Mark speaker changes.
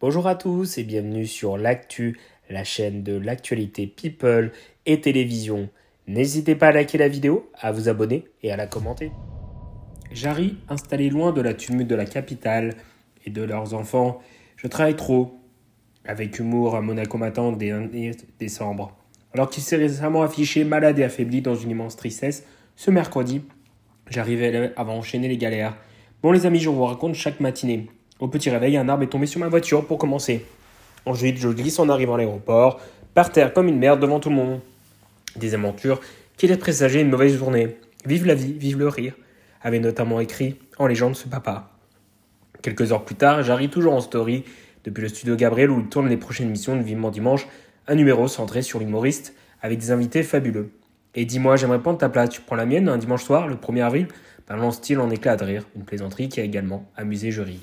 Speaker 1: Bonjour à tous et bienvenue sur l'actu, la chaîne de l'actualité People et télévision. N'hésitez pas à liker la vidéo, à vous abonner et à la commenter. J'arrive installé loin de la tumulte de la capitale et de leurs enfants, je travaille trop, avec humour à Monaco Matin dès 1 décembre. Alors qu'il s'est récemment affiché malade et affaibli dans une immense tristesse, ce mercredi, j'arrivais avant enchaîner les galères. Bon les amis, je vous raconte chaque matinée au petit réveil, un arbre est tombé sur ma voiture pour commencer. Ensuite, je glisse en arrivant à l'aéroport, par terre comme une merde devant tout le monde. Des aventures qui laissent présager une mauvaise journée. Vive la vie, vive le rire, avait notamment écrit en légende ce papa. Quelques heures plus tard, j'arrive toujours en story depuis le studio Gabriel où il tourne les prochaines missions de Vivement Dimanche, un numéro centré sur l'humoriste avec des invités fabuleux. Et dis-moi, j'aimerais prendre ta place, tu prends la mienne un dimanche soir, le 1er avril balance-t-il ben, en éclat de rire, une plaisanterie qui a également amusé ris.